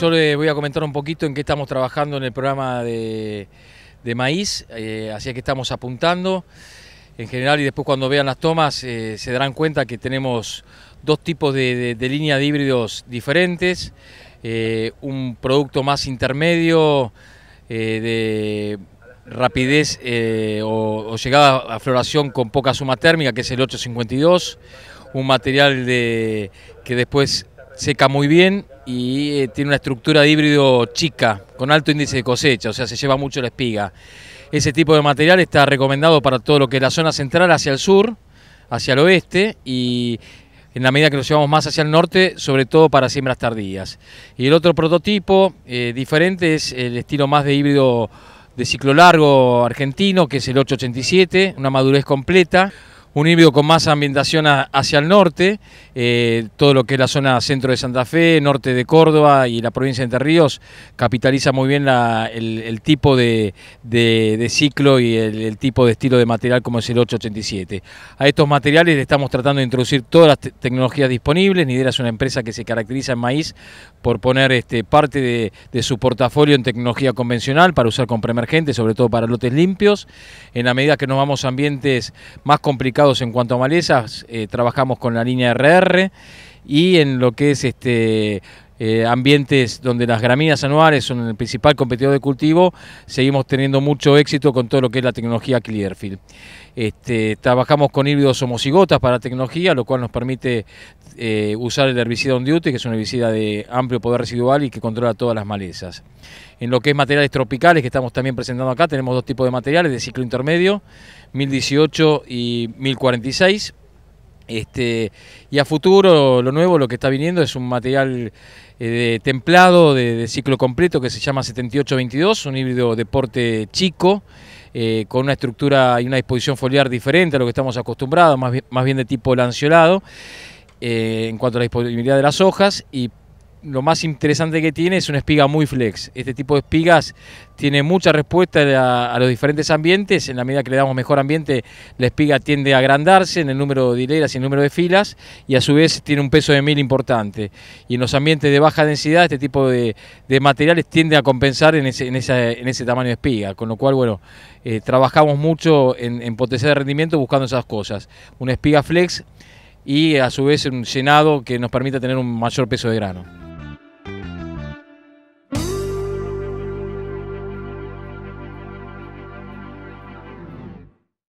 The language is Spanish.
yo les voy a comentar un poquito en qué estamos trabajando en el programa de, maíz, eh, hacia que estamos apuntando. En general, y después cuando vean las tomas, eh, se darán cuenta que tenemos dos tipos de, de, de línea de híbridos diferentes, eh, un producto más intermedio eh, de rapidez o, llegada a floración con poca suma térmica, que es el 852, un material de, que después seca muy bien y eh, tiene una estructura de híbrido chica, con alto índice de cosecha, o sea, se lleva mucho la espiga. Ese tipo de material está recomendado para todo lo que es la zona central hacia el sur, hacia el oeste y en la medida que nos llevamos más hacia el norte, sobre todo para siembras tardías. Y el otro prototipo eh, diferente es el estilo más de híbrido de ciclo largo argentino, que es el 887, una madurez completa un híbrido con más ambientación hacia el norte, eh, todo lo que es la zona centro de Santa Fe, norte de Córdoba y la provincia de Entre Ríos, capitaliza muy bien el, tipo de, ciclo y el, tipo de estilo de material como es el 887. A estos materiales le estamos tratando de introducir todas las tecnologías disponibles, Nidera es una empresa que se caracteriza en maíz por poner este, parte de, su portafolio en tecnología convencional para usar con preemergente, sobre todo para lotes limpios, en la medida que nos vamos a ambientes más complicados en cuanto a malezas, eh, trabajamos con la línea RR y en lo que es este eh, ambientes donde las gramíneas anuales son el principal competidor de cultivo, seguimos teniendo mucho éxito con todo lo que es la tecnología Clearfield. Este, trabajamos con híbridos homocigotas para tecnología, lo cual nos permite eh, usar el herbicida on duty, que es un herbicida de amplio poder residual y que controla todas las malezas. En lo que es materiales tropicales, que estamos también presentando acá, tenemos dos tipos de materiales de ciclo intermedio, 1018 y 1046. Este, y a futuro, lo nuevo, lo que está viniendo es un material eh, templado de, ciclo completo que se llama 7822, un híbrido de porte chico, eh, con una estructura y una disposición foliar diferente a lo que estamos acostumbrados, más bien, más bien de tipo lanceolado, eh, en cuanto a la disponibilidad de las hojas, y lo más interesante que tiene es una espiga muy flex. Este tipo de espigas tiene mucha respuesta a, los diferentes ambientes. En la medida que le damos mejor ambiente, la espiga tiende a agrandarse en el número de hileras y el número de filas y a su vez tiene un peso de mil importante. Y en los ambientes de baja densidad, este tipo de, materiales tiende a compensar en ese, tamaño de espiga. Con lo cual, bueno, eh, trabajamos mucho en, en de rendimiento buscando esas cosas. Una espiga flex y a su vez un llenado que nos permita tener un mayor peso de grano.